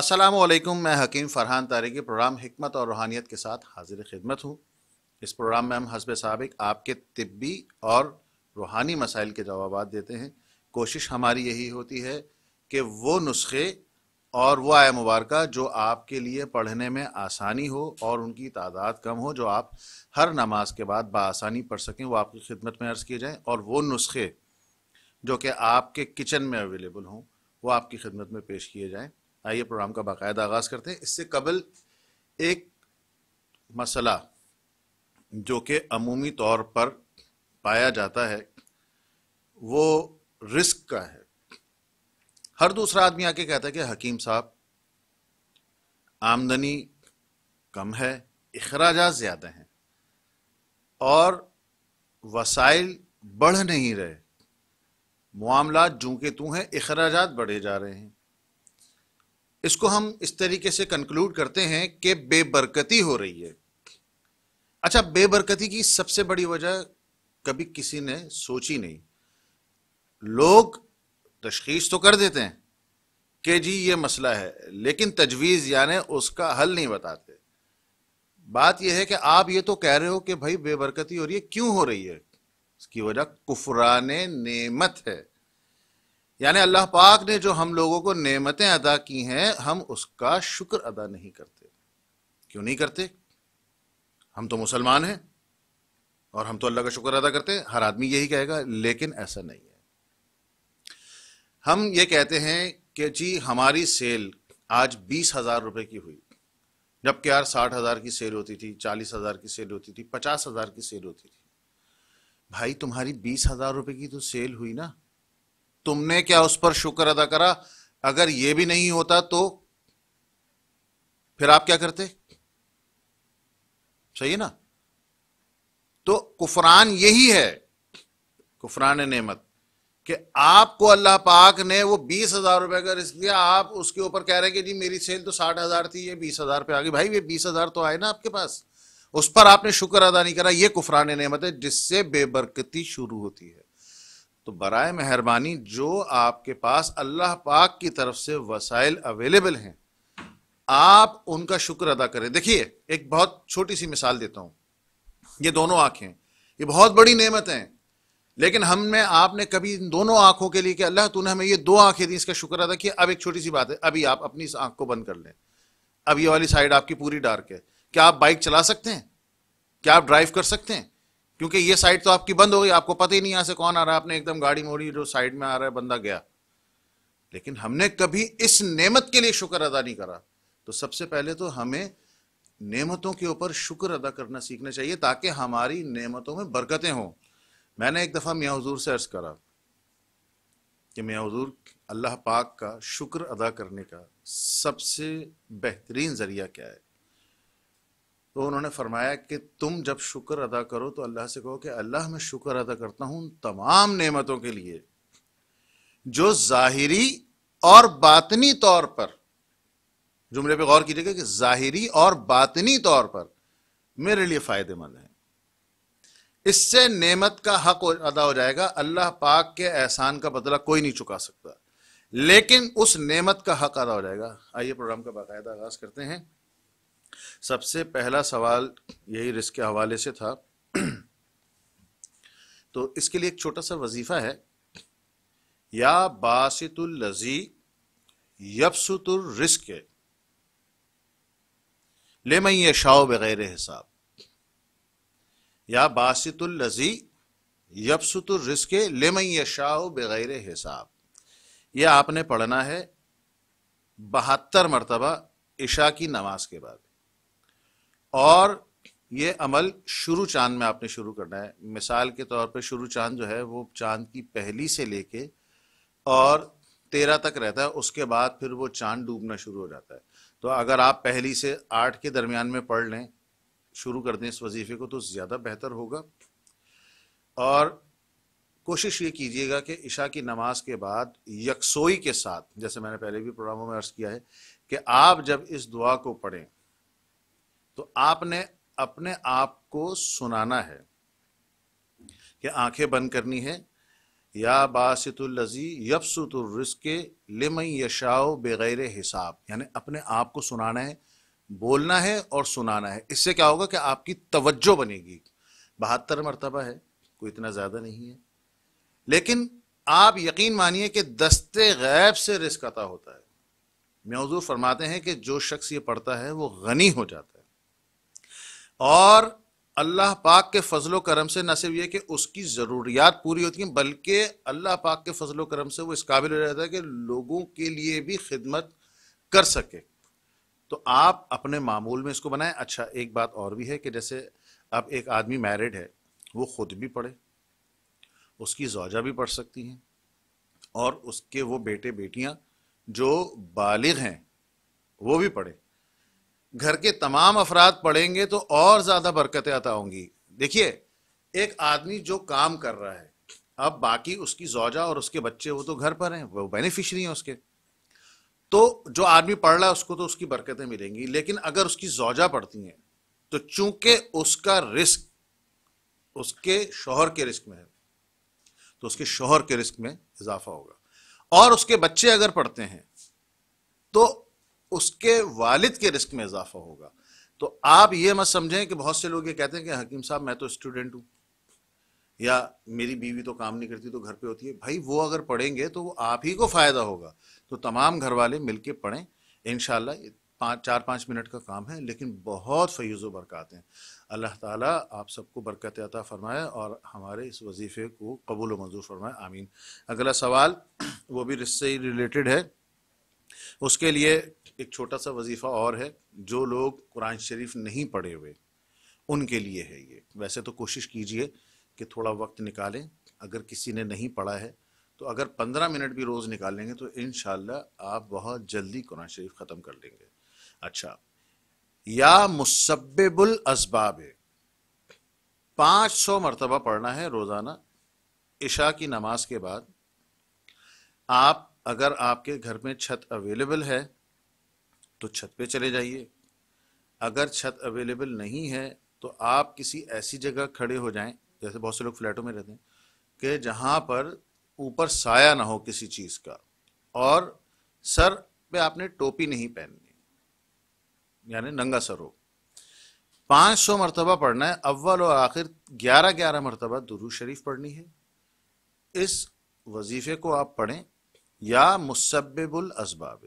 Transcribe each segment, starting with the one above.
असलम मैं हकीम फ़रहान तारीकी प्रोग्राम हमत और रूहानियत के साथ हाजिर खिदमत हूँ इस प्रोग्राम में हम हसब सबक आपके तबी और रूहानी मसाइल के जवाब देते हैं कोशिश हमारी यही होती है कि वो नुस्खे और वो आय मुबारक जो आपके लिए पढ़ने में आसानी हो और उनकी तादाद कम हो जो आप हर नमाज के बाद बसानी पढ़ सकें वो आपकी खिदमत में अर्ज़ किए जाएँ और वो नुस्खे जो कि आपके किचन में अवेलेबल हों वो आपकी खिदमत में पेश किए जाएँ आइए प्रोग्राम का बाकायदा आगाज करते हैं इससे कबल एक मसला जो कि अमूमी तौर पर पाया जाता है वो रिस्क का है हर दूसरा आदमी आके कहता है कि हकीम साहब आमदनी कम है अखराज ज़्यादा हैं और वसाइल बढ़ नहीं रहे मामला जूँ के तू हैं अखराज बढ़े जा रहे हैं इसको हम इस तरीके से कंक्लूड करते हैं कि बेबरकती हो रही है अच्छा बेबरकती की सबसे बड़ी वजह कभी किसी ने सोची नहीं लोग तशखीस तो कर देते हैं कि जी ये मसला है लेकिन तजवीज़ यानि उसका हल नहीं बताते बात यह है कि आप ये तो कह रहे हो कि भाई बेबरकती हो रही है क्यों हो रही है इसकी वजह कुफरान नेमत है यानी अल्लाह पाक ने जो हम लोगों को नेमतें अदा की हैं हम उसका शुक्र अदा नहीं करते क्यों नहीं करते हम तो मुसलमान हैं और हम तो अल्लाह का शुक्र अदा करते हैं हर आदमी यही कहेगा लेकिन ऐसा नहीं है हम ये कहते हैं कि जी हमारी सेल आज बीस हज़ार रुपये की हुई जबकि यार साठ हज़ार की सेल होती थी चालीस हज़ार की सेल होती थी पचास हज़ार की सेल होती थी भाई तुम्हारी बीस हज़ार रुपये की तो सेल हुई ना तुमने क्या उस पर शुक्र अदा करा अगर यह भी नहीं होता तो फिर आप क्या करते सही ना तो कुफरान यही है कुफरान नेमत कि आपको अल्लाह पाक ने वो बीस हजार रुपए का रिस्क दिया आप उसके ऊपर कह रहे हैं कि जी मेरी सेल तो साठ हजार थी ये बीस हजार पे आ गई भाई ये बीस हजार तो आए ना आपके पास उस पर आपने शुक्र अदा नहीं करा ये कुफरान नेमत है जिससे बेबरकती शुरू होती है तो बर मेहरबानी जो आपके पास अल्लाह पाक की तरफ से वसाइल अवेलेबल हैं आप उनका शुक्र अदा करें देखिए एक बहुत छोटी सी मिसाल देता हूं ये दोनों आंखें ये बहुत बड़ी नेमत हैं लेकिन हमने आपने कभी इन दोनों आंखों के लिए कि अल्लाह तूने हमें ये दो आंखें दी इसका शुक्र अदा किया अब एक छोटी सी बात है अभी आप अपनी इस आंख को बंद कर लें अब ये वाली साइड आपकी पूरी डार्क है क्या आप बाइक चला सकते हैं क्या आप ड्राइव कर सकते हैं क्योंकि ये साइड तो आपकी बंद हो गई आपको पता ही नहीं यहां से कौन आ रहा है आपने एकदम गाड़ी मोड़ी जो साइड में आ रहा है बंदा गया लेकिन हमने कभी इस नेमत के लिए शुक्र अदा नहीं करा तो सबसे पहले तो हमें नेमतों के ऊपर शुक्र अदा करना सीखना चाहिए ताकि हमारी नेमतों में बरकतें हों मैंने एक दफ़ा मियाँ हजूर से अर्ज़ करा कि मियाँ हजूर अल्लाह पाक का शुक्र अदा करने का सबसे बेहतरीन ज़रिया क्या है तो उन्होंने फरमाया कि तुम जब शुक्र अदा करो तो अल्लाह से कहो कि अल्लाह मैं शुक्र अदा करता हूँ तमाम नेमतों के लिए जो ज़ाहिरी और बातनी तौर पर जुमले पे गौर कीजिएगा कि ज़ाहिरी और बातनी तौर पर मेरे लिए फ़ायदेमंद है इससे नेमत का हक अदा हो जाएगा अल्लाह पाक के एहसान का बदला कोई नहीं चुका सकता लेकिन उस नेमत का हक अदा हो जाएगा आइए प्रोग्राम का बाकायदा आगाज़ करते हैं सबसे पहला सवाल यही रिस्क के हवाले से था तो इसके लिए एक छोटा सा वजीफा है या लजी यबसुतुल रिस्क ले मैं ये शाओ बगैर हिसाब या लजी यबसुतुल रिस्क ले मैं ये शाओ बगैर हिसाब यह आपने पढ़ना है बहत्तर मरतबा इशा की नमाज के बाद और ये अमल शुरू चांद में आपने शुरू करना है मिसाल के तौर पे शुरू चांद जो है वो चांद की पहली से लेके और तेरह तक रहता है उसके बाद फिर वो चांद डूबना शुरू हो जाता है तो अगर आप पहली से आठ के दरमियान में पढ़ लें शुरू कर दें इस वजीफे को तो ज़्यादा बेहतर होगा और कोशिश ये कीजिएगा कि इशा की नमाज के बाद यकसोई के साथ जैसे मैंने पहले भी प्रोग्रामों में अर्ज़ किया है कि आप जब इस दुआ को पढ़ें तो आपने अपने आप को सुनाना है कि आंखें बंद करनी है या बासितुल्लजी यफसतुर्रिस्क लिमई यशाओ बग़ैर हिसाब यानी अपने आप को सुनाना है बोलना है और सुनाना है इससे क्या होगा कि आपकी तवज्जो बनेगी बहत्तर मरतबा है कोई इतना ज़्यादा नहीं है लेकिन आप यकीन मानिए कि दस्ते गैब से रिस्क अता होता है मौजूद फरमाते हैं कि जो शख्स ये पढ़ता है वो गनी हो जाता है और अल्लाह पाक के फजलो करम से न सिर्फ ये कि उसकी ज़रूरियात पूरी होती हैं बल्कि अल्लाह पाक के फजलो करम से वो इस काबिल हो जाता है कि लोगों के लिए भी खिदमत कर सके तो आप अपने मामूल में इसको बनाएं अच्छा एक बात और भी है कि जैसे अब एक आदमी मैरिड है वो खुद भी पढ़े उसकी जौजा भी पढ़ सकती हैं और उसके वो बेटे बेटियाँ जो बालिग हैं वो भी पढ़े घर के तमाम अफराद पढ़ेंगे तो और ज़्यादा बरकतें अता होंगी देखिए एक आदमी जो काम कर रहा है अब बाकी उसकी जौजा और उसके बच्चे वो तो घर पर हैं वो बेनिफिशरी हैं उसके तो जो आदमी पढ़ रहा है उसको तो उसकी बरकतें मिलेंगी लेकिन अगर उसकी जौजा पढ़ती हैं तो चूंकि उसका रिस्क उसके शोहर के रिस्क में है तो उसके शोहर के रिस्क में इजाफा होगा और उसके बच्चे अगर पढ़ते हैं तो उसके वालिद के रिस्क में इजाफा होगा तो आप ये मत समझें कि बहुत से लोग ये कहते हैं कि हकीम साहब मैं तो स्टूडेंट हूँ या मेरी बीवी तो काम नहीं करती तो घर पे होती है भाई वो अगर पढ़ेंगे तो वो आप ही को फ़ायदा होगा तो तमाम घर वाले मिल के पढ़ें इन पाँच चार पाँच मिनट का काम है लेकिन बहुत फयूज़ बरकत हैं अल्लाह ताला आप सबको बरकत अता फ़रमाए और हमारे इस वजीफ़े को कबूल मंजूर फरमाए आमीन अगला सवाल वो भी रिश्ते ही रिलेटेड है उसके लिए एक छोटा सा वजीफ़ा और है जो लोग कुरान शरीफ नहीं पढ़े हुए उनके लिए है ये वैसे तो कोशिश कीजिए कि थोड़ा वक्त निकालें अगर किसी ने नहीं पढ़ा है तो अगर पंद्रह मिनट भी रोज़ निकालेंगे तो इन आप बहुत जल्दी कुरान शरीफ ख़त्म कर लेंगे अच्छा या मुसब्बुल असबाब पाँच सौ मरतबा पढ़ना है रोज़ाना इशा की नमाज के बाद आप अगर आपके घर में छत अवेलेबल है तो छत पे चले जाइए अगर छत अवेलेबल नहीं है तो आप किसी ऐसी जगह खड़े हो जाएं जैसे बहुत से लोग फ्लैटों में रहते हैं कि जहाँ पर ऊपर साया ना हो किसी चीज़ का और सर पे आपने टोपी नहीं पहननी यानी नंगा सर हो पाँच सौ मरतबा पढ़ना है अव्वल और आखिर ग्यारह ग्यारह मरतबा दुरू शरीफ पढ़नी है इस वजीफे को आप पढ़ें या मुसबुल असबाब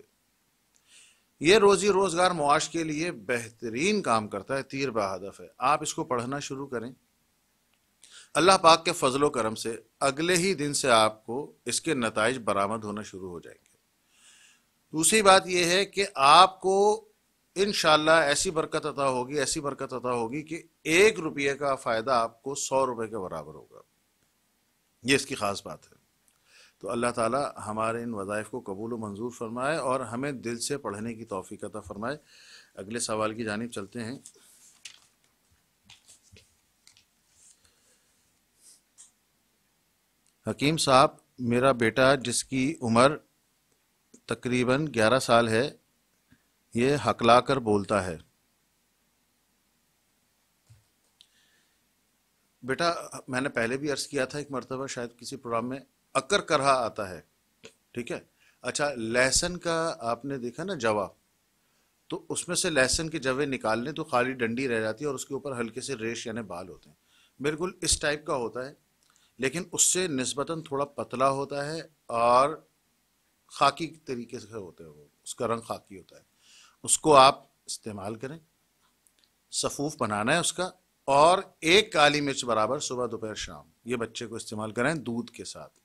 ये रोज़ी रोज़गार मुआश के लिए बेहतरीन काम करता है तीर बहादफ है आप इसको पढ़ना शुरू करें अल्लाह पाक के फजलो करम से अगले ही दिन से आपको इसके नतज बरामद होना शुरू हो जाएंगे दूसरी बात यह है कि आपको इन ऐसी बरकत अता होगी ऐसी बरकत अता होगी कि एक रुपये का फ़ायदा आपको सौ रुपए के बराबर होगा ये इसकी ख़ास बात है तो अल्लाह ताला हमारे इन वज़ाइफ को कबूल मंजूर फरमाए और हमें दिल से पढ़ने की तोफ़ी अता फ़रमाए अगले सवाल की जानब चलते हैं हकीम साहब मेरा बेटा जिसकी उम्र तकरीबन 11 साल है ये हकला कर बोलता है बेटा मैंने पहले भी अर्ज़ किया था एक मरतबा शायद किसी प्रोग्राम में अकर करहा आता है ठीक है अच्छा लहसन का आपने देखा ना जवा तो उसमें से लहसन के जवे निकाल लें तो खाली डंडी रह जाती है और उसके ऊपर हल्के से रेश यानी बाल होते हैं बिल्कुल इस टाइप का होता है लेकिन उससे नस्बता थोड़ा पतला होता है और खाकी तरीके से होते हैं वो उसका रंग खाकी होता है उसको आप इस्तेमाल करें सफ़ूफ बनाना है उसका और एक काली मिर्च बराबर सुबह दोपहर शाम ये बच्चे को इस्तेमाल करें दूध के साथ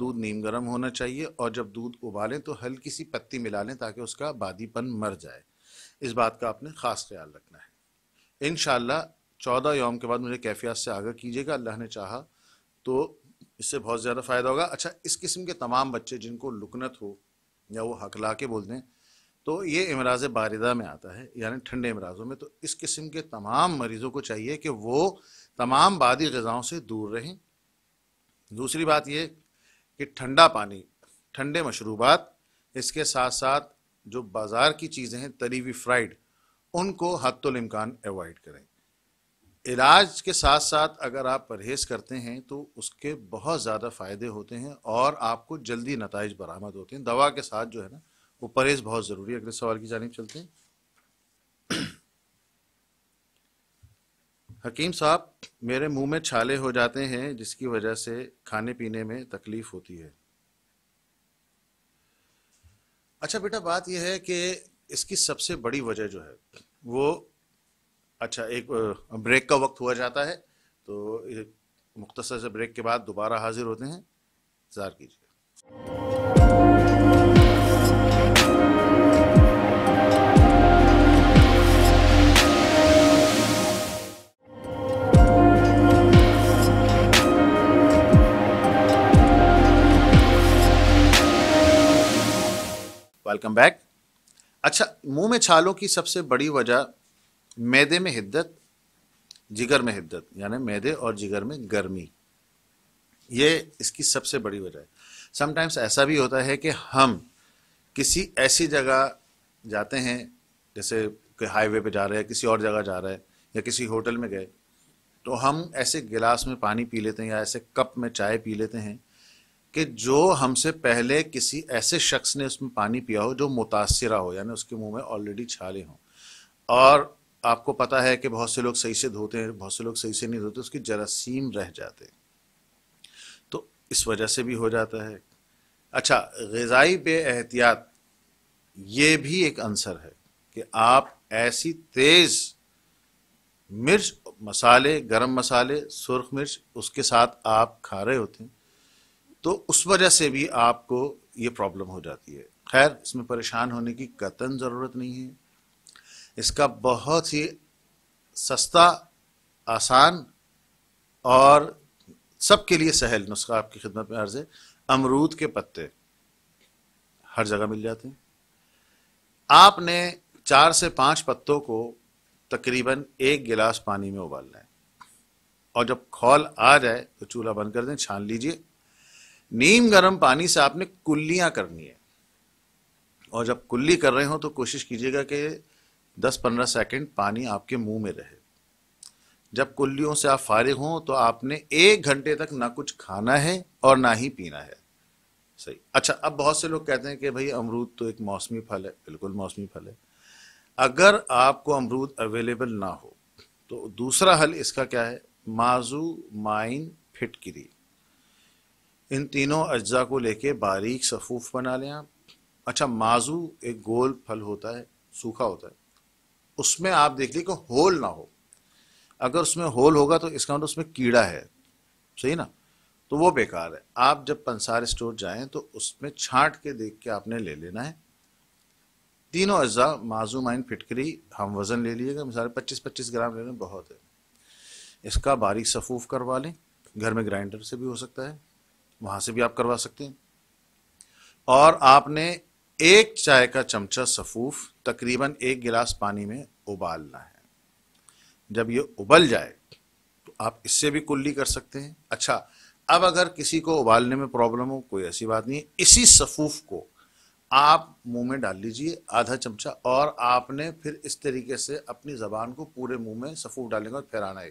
दूध नीम गर्म होना चाहिए और जब दूध उबालें तो हल्की सी पत्ती मिला लें ताकि उसका बादीपन मर जाए इस बात का आपने ख़ास ख्याल रखना है इन चौदह योम के बाद मुझे कैफियात से आगाह कीजिएगा अल्लाह ने चाहा तो इससे बहुत ज़्यादा फ़ायदा होगा अच्छा इस किस्म के तमाम बच्चे जिनको लुकनत हो या वो हकला के बोल दें तो ये इमराज बारिदा में आता है यानी ठंडे इमराज़ों में तो इस किस्म के तमाम मरीज़ों को चाहिए कि वो तमाम बादी गज़ाओं से दूर रहें दूसरी बात ये कि ठंडा पानी ठंडे मशरूबात इसके साथ साथ जो बाज़ार की चीज़ें हैं तली हुई फ्राइड उनको हतुलमकान तो एवॉइड करें इलाज के साथ साथ अगर आप परहेज़ करते हैं तो उसके बहुत ज़्यादा फ़ायदे होते हैं और आपको जल्दी नतज बरामद होते हैं दवा के साथ जो है ना वो परहेज़ बहुत ज़रूरी है अगले सवाल की जानब चलते हैं हकीम साहब मेरे मुंह में छाले हो जाते हैं जिसकी वजह से खाने पीने में तकलीफ होती है अच्छा बेटा बात यह है कि इसकी सबसे बड़ी वजह जो है वो अच्छा एक ब्रेक का वक्त हुआ जाता है तो मुख्तसर से ब्रेक के बाद दोबारा हाजिर होते हैं इंतज़ार कीजिए अच्छा मुंह में छालों की सबसे बड़ी वजह मैदे में हिद्दत जिगर में हिद्दत यानी मैदे और जिगर में गर्मी ये इसकी सबसे बड़ी वजह है समटाइम्स ऐसा भी होता है कि हम किसी ऐसी जगह जाते हैं जैसे कोई हाईवे पे जा रहे हैं किसी और जगह जा रहे हैं या किसी होटल में गए तो हम ऐसे गिलास में पानी पी लेते हैं या ऐसे कप में चाय पी लेते हैं कि जो हमसे पहले किसी ऐसे शख्स ने उसमें पानी पिया हो जो मुतासरा हो यानी उसके मुंह में ऑलरेडी छाले हों और आपको पता है कि बहुत से लोग सही से धोते हैं बहुत से लोग सही से नहीं धोते उसकी जरासीम रह जाते तो इस वजह से भी हो जाता है अच्छा गज़ाई बे एहतियात ये भी एक आंसर है कि आप ऐसी तेज़ मिर्च मसाले गरम मसाले सुर्ख मिर्च उसके साथ आप खा रहे होते हैं तो उस वजह से भी आपको ये प्रॉब्लम हो जाती है खैर इसमें परेशान होने की कतन ज़रूरत नहीं है इसका बहुत ही सस्ता आसान और सबके लिए सहल नुस्खा आपकी खिदमत में अर्ज है अमरूद के पत्ते हर जगह मिल जाते हैं आपने चार से पांच पत्तों को तकरीबन एक गिलास पानी में उबालना है और जब खोल आ जाए तो चूल्हा बंद कर दें छान लीजिए नीम गर्म पानी से आपने कुल्लियां करनी है और जब कुल्ली कर रहे हो तो कोशिश कीजिएगा कि 10-15 सेकंड पानी आपके मुंह में रहे जब कुल्लियों से आप फारिग हों तो आपने एक घंटे तक ना कुछ खाना है और ना ही पीना है सही अच्छा अब बहुत से लोग कहते हैं कि भाई अमरूद तो एक मौसमी फल है बिल्कुल मौसमी फल है अगर आपको अमरूद अवेलेबल ना हो तो दूसरा हल इसका क्या है माजू माइन फिटकिरी इन तीनों अज्जा को लेके बारीक सफूफ बना लें आप अच्छा माजू एक गोल फल होता है सूखा होता है उसमें आप देख लीजिए होल ना हो अगर उसमें होल होगा तो इसका मतलब उसमें कीड़ा है सही ना तो वो बेकार है आप जब पंसार स्टोर जाएं तो उसमें छांट के देख के आपने ले लेना है तीनों अज्जा माजू माइन फिटकरी हम वज़न ले लीजिएगा मिसाल पच्चीस पच्चीस ग्राम लेना बहुत है इसका बारीक सफूफ करवा लें घर में ग्राइंडर से भी हो सकता है वहां से भी आप करवा सकते हैं और आपने एक चाय का चमचा सफूफ तकरीबन एक गिलास पानी में उबालना है जब ये उबल जाए तो आप इससे भी कुल्ली कर सकते हैं अच्छा अब अगर किसी को उबालने में प्रॉब्लम हो कोई ऐसी बात नहीं है इसी सफूफ को आप मुंह में डाल लीजिए आधा चमचा और आपने फिर इस तरीके से अपनी ज़बान को पूरे मुंह में सफूफ डालने के बाद फहराना है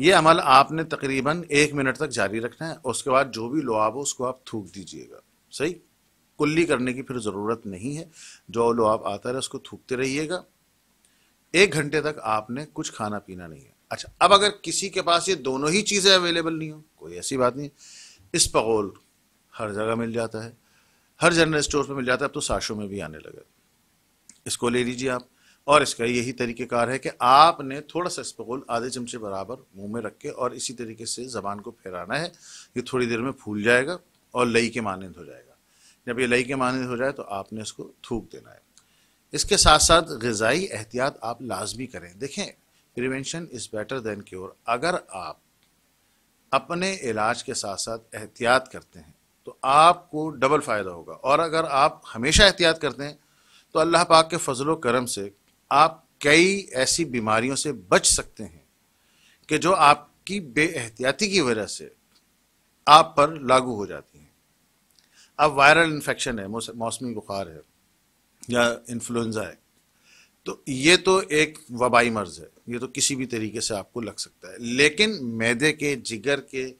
ये अमल आपने तकरीबन एक मिनट तक जारी रखना है उसके बाद जो भी लुआब हो उसको आप थूक दीजिएगा सही कुल्ली करने की फिर ज़रूरत नहीं है जो लुआब आता रहे उसको थूकते रहिएगा एक घंटे तक आपने कुछ खाना पीना नहीं है अच्छा अब अगर किसी के पास ये दोनों ही चीज़ें अवेलेबल नहीं हो कोई ऐसी बात नहीं इस पगोल हर जगह मिल जाता है हर जनरल स्टोर पर मिल जाता है अब तो साशों में भी आने लगा इसको ले लीजिए आप और इसका यही तरीक़ेकार है कि आपने थोड़ा सा इसपगोल आधे चमचे बराबर मुंह में रख के और इसी तरीके से ज़बान को फहराना है ये थोड़ी देर में फूल जाएगा और लई के मानंद हो जाएगा जब ये लई के मानंद हो जाए तो आपने इसको थूक देना है इसके साथ साथ गज़ाई एहतियात आप लाजमी करें देखें prevention is better than cure अगर आप अपने इलाज के साथ साथ एहतियात करते हैं तो आपको डबल फ़ायदा होगा और अगर आप हमेशा एहतियात करते हैं तो अल्लाह पाक के फजलो करम से आप कई ऐसी बीमारियों से बच सकते हैं कि जो आपकी बेएहतियाती की वजह से आप पर लागू हो जाती हैं अब वायरल इन्फेक्शन है मौसमी बुखार है या इन्फ्लुएंजा है तो ये तो एक वबाई मर्ज है ये तो किसी भी तरीके से आपको लग सकता है लेकिन मैदे के जिगर के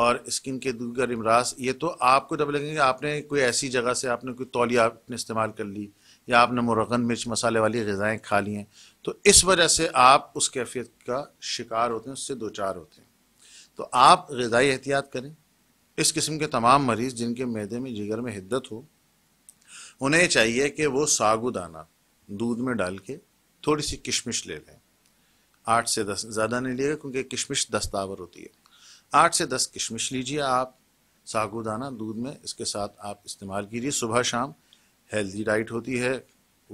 और स्किन के दूगर इमराज ये तो आपको जब लगेंगे आपने कोई ऐसी जगह से आपने कोई तौलिया आपने इस्तेमाल कर ली या आपने मुरगन मिर्च मसाले वाली गज़ाएँ खा ली हैं तो इस वजह से आप उस कैफियत का शिकार होते हैं उससे दो चार होते हैं तो आप गज़ाई एहतियात करें इस किस्म के तमाम मरीज़ जिनके मैदे में जिगर में हिद्दत हो उन्हें चाहिए कि वो सागु दाना दूध में डाल के थोड़ी सी किशमिश ले लें आठ से दस ज़्यादा नहीं लिएगा क्योंकि किशमिश दस्तावर होती है आठ से दस किशमिश लीजिए आप सागु दाना दूध में इसके साथ आप इस्तेमाल कीजिए सुबह शाम हेल्दी डाइट होती है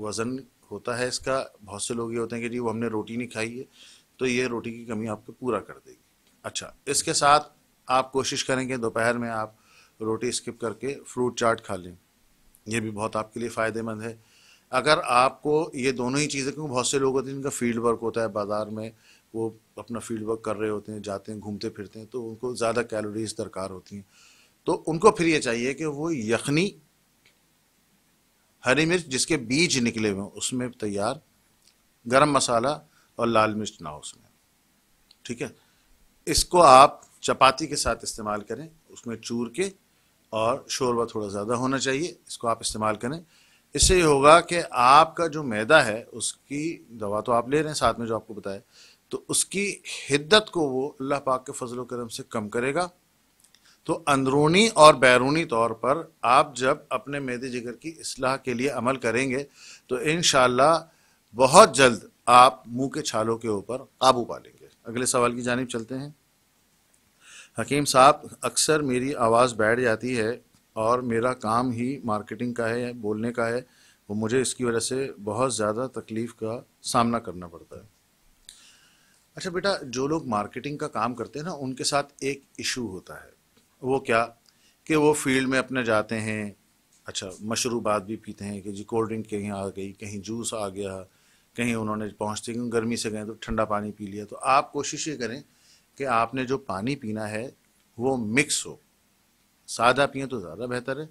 वज़न होता है इसका बहुत से लोग ये होते हैं कि जी वो हमने रोटी नहीं खाई है तो ये रोटी की कमी आपको पूरा कर देगी अच्छा इसके साथ आप कोशिश करेंगे दोपहर में आप रोटी स्किप करके फ्रूट चाट खा लें ये भी बहुत आपके लिए फ़ायदेमंद है अगर आपको ये दोनों ही चीज़ें क्योंकि बहुत से लोग होते हैं जिनका फील्ड वर्क होता है बाज़ार में वो अपना फील्ड वर्क कर रहे होते हैं जाते हैं घूमते फिरते हैं तो उनको ज़्यादा कैलोरीज दरकार होती हैं तो उनको फिर ये चाहिए कि वो यखनी हरी मिर्च जिसके बीज निकले हुए उसमें तैयार गरम मसाला और लाल मिर्च ना हो उसमें ठीक है इसको आप चपाती के साथ इस्तेमाल करें उसमें चूर के और शोरबा थोड़ा ज़्यादा होना चाहिए इसको आप इस्तेमाल करें इससे ये होगा कि आपका जो मैदा है उसकी दवा तो आप ले रहे हैं साथ में जो आपको बताया तो उसकी हिद्दत को वो अल्लाह पाक के फजल करम से कम करेगा तो अंदरूनी और बैरूनी तौर पर आप जब अपने मेद जिगर की असलाह के लिए अमल करेंगे तो इन बहुत जल्द आप मुंह के छालों के ऊपर काबू पा लेंगे अगले सवाल की जानब चलते हैं हकीम साहब अक्सर मेरी आवाज़ बैठ जाती है और मेरा काम ही मार्केटिंग का है बोलने का है वो मुझे इसकी वजह से बहुत ज़्यादा तकलीफ़ का सामना करना पड़ता है अच्छा बेटा जो लोग मार्केटिंग का काम करते हैं ना उनके साथ एक इशू होता है वो क्या कि वो फील्ड में अपने जाते हैं अच्छा मशरूबात भी पीते हैं कि जी कोल्ड ड्रिंक कहीं आ गई कहीं जूस आ गया कहीं उन्होंने पहुँचते क्योंकि गर्मी से गए तो ठंडा पानी पी लिया तो आप कोशिश ये करें कि आपने जो पानी पीना है वो मिक्स हो सादा पिए तो ज़्यादा बेहतर है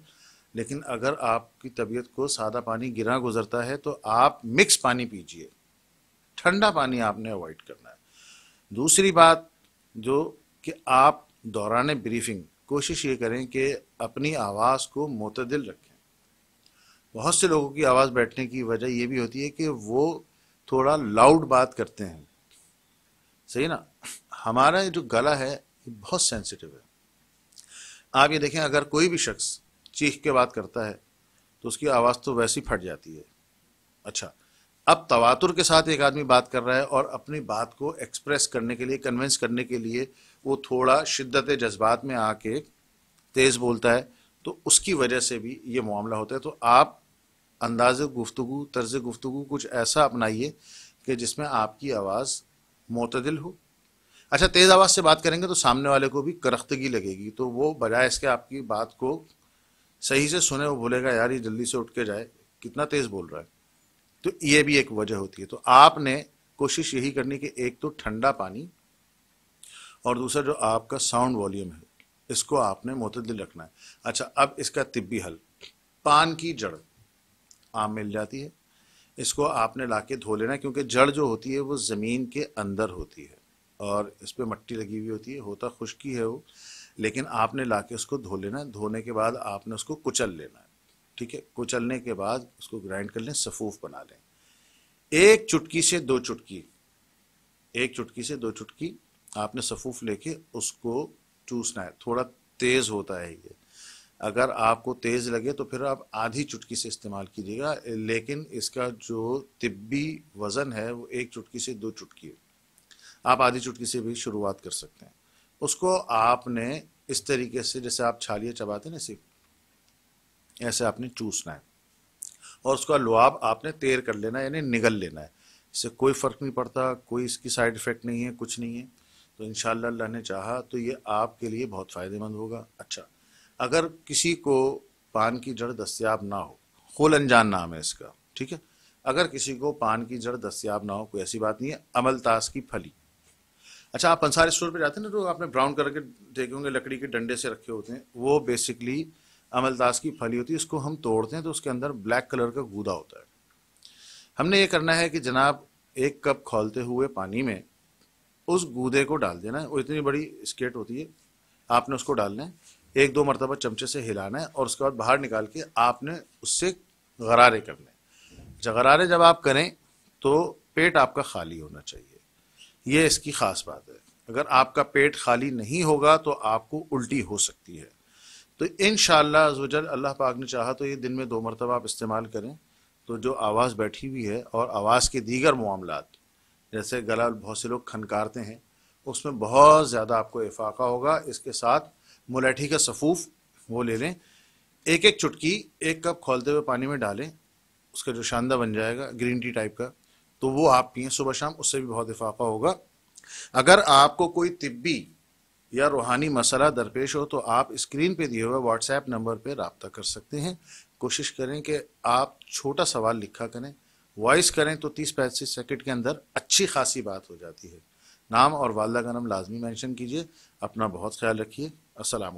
लेकिन अगर आपकी तबीयत को सादा पानी गिरा गुजरता है तो आप मिक्स पानी पीजिए ठंडा पानी आपने अवॉइड करना है दूसरी बात जो कि आप दौरान ब्रीफिंग कोशिश ये करें कि अपनी आवाज़ को मतदिल रखें बहुत से लोगों की आवाज़ बैठने की वजह ये भी होती है कि वो थोड़ा लाउड बात करते हैं सही ना हमारा जो गला है ये बहुत सेंसिटिव है आप ये देखें अगर कोई भी शख्स चीख के बात करता है तो उसकी आवाज़ तो वैसी फट जाती है अच्छा अब तवातुर के साथ एक आदमी बात कर रहा है और अपनी बात को एक्सप्रेस करने के लिए कन्वेंस करने के लिए वो थोड़ा शिद्दत जज्बात में आके तेज़ बोलता है तो उसकी वजह से भी ये मामला होता है तो आप अंदाज गुफ्तु तर्ज गुफ्तु कुछ ऐसा अपनाइए कि जिसमें आपकी आवाज़ मतदिल हो अच्छा तेज़ आवाज़ से बात करेंगे तो सामने वाले को भी करख्तगी लगेगी तो वो बजाय इसके आपकी बात को सही से सुने वो बोलेगा यार ये जल्दी से उठ के जाए कितना तेज़ बोल रहा है तो ये भी एक वजह होती है तो आपने कोशिश यही करनी कि एक तो ठंडा पानी और दूसरा जो आपका साउंड वॉल्यूम है इसको आपने मतदिल रखना है अच्छा अब इसका तिब्बी हल पान की जड़ आम मिल जाती है इसको आपने ला के धो लेना क्योंकि जड़ जो होती है वो ज़मीन के अंदर होती है और इस पर मट्टी लगी हुई होती है होता खुश्की है वो लेकिन आपने ला के उसको धो लेना धोने के बाद आपने उसको कुचल लेना है ठीक है कुचलने के बाद उसको ग्राइंड कर लें सफूफ बना लें एक चुटकी से दो चुटकी एक चुटकी से दो चुटकी आपने सफ़ूफ़ लेके उसको चूसना है थोड़ा तेज़ होता है ये अगर आपको तेज़ लगे तो फिर आप आधी चुटकी से इस्तेमाल कीजिएगा लेकिन इसका जो तिब्बी वज़न है वो एक चुटकी से दो चुटकी आप आधी चुटकी से भी शुरुआत कर सकते हैं उसको आपने इस तरीके से जैसे आप छालिया चबाते ना इसी ऐसे आपने चूसना है और उसका लुआब आपने तेर कर लेना है यानी निगल लेना है इससे कोई फ़र्क नहीं पड़ता कोई इसकी साइड इफ़ेक्ट नहीं है कुछ नहीं है तो इन अल्लाह ने चाहा तो ये आपके लिए बहुत फ़ायदेमंद होगा अच्छा अगर किसी को पान की जड़ दस्तियाब ना हो खोल अनजान नाम है इसका ठीक है अगर किसी को पान की जड़ दस्तियाब ना हो कोई ऐसी बात नहीं है अमलतास की फली अच्छा आप अंसार स्टोर पे जाते हैं ना तो आपने ब्राउन कलर के देखे होंगे लकड़ी के डंडे से रखे होते हैं वो बेसिकली अमलदास की फली होती है उसको हम तोड़ते हैं तो उसके अंदर ब्लैक कलर का गूदा होता है हमने ये करना है कि जनाब एक कप खोलते हुए पानी में उस गूदे को डाल देना है वो इतनी बड़ी स्केट होती है आपने उसको डालना है एक दो मरतबा चमचे से हिलाना है और उसके बाद बाहर निकाल के आपने उससे गरारे करने अच्छा गरारे जब आप करें तो पेट आपका खाली होना चाहिए ये इसकी ख़ास बात है अगर आपका पेट खाली नहीं होगा तो आपको उल्टी हो सकती है तो इन शजल अल्लाह पाक ने चाहा तो ये दिन में दो मरतबा आप इस्तेमाल करें तो जो आवाज़ बैठी हुई है और आवाज़ के दीगर मामला जैसे गला बहुत से लोग खनकारते हैं उसमें बहुत ज़्यादा आपको इफाका होगा इसके साथ मुलैठी का सफ़ूफ वो ले लें एक एक चुटकी एक कप खोलते हुए पानी में डालें उसका जो शानदा बन जाएगा ग्रीन टी टाइप का तो वो आप पिए सुबह शाम उससे भी बहुत इफाका होगा अगर आपको कोई तिब्बी या रूहानी मसला दरपेश हो तो आप स्क्रीन पे दिए हुए व्हाट्सएप नंबर पर रबता कर सकते हैं कोशिश करें कि आप छोटा सवाल लिखा करें वॉइस करें तो तीस पैंतीस सेकेंड के अंदर अच्छी खासी बात हो जाती है नाम और वालदा का नाम लाजमी मैंशन कीजिए अपना बहुत ख्याल रखिए असलकम